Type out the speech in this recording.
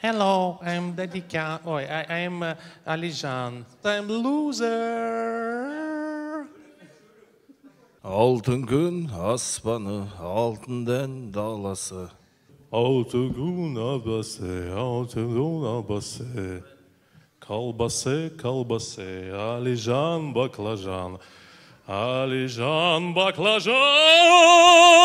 Hello, I'm Dedican. Oh, I, I'm uh, Alijan. I'm loser. Altın gün aspanı, altından dalası. Altın gün abası, altın gün abası. Kalbası, kalbası, Alijan baklajan. Alijan baklajan.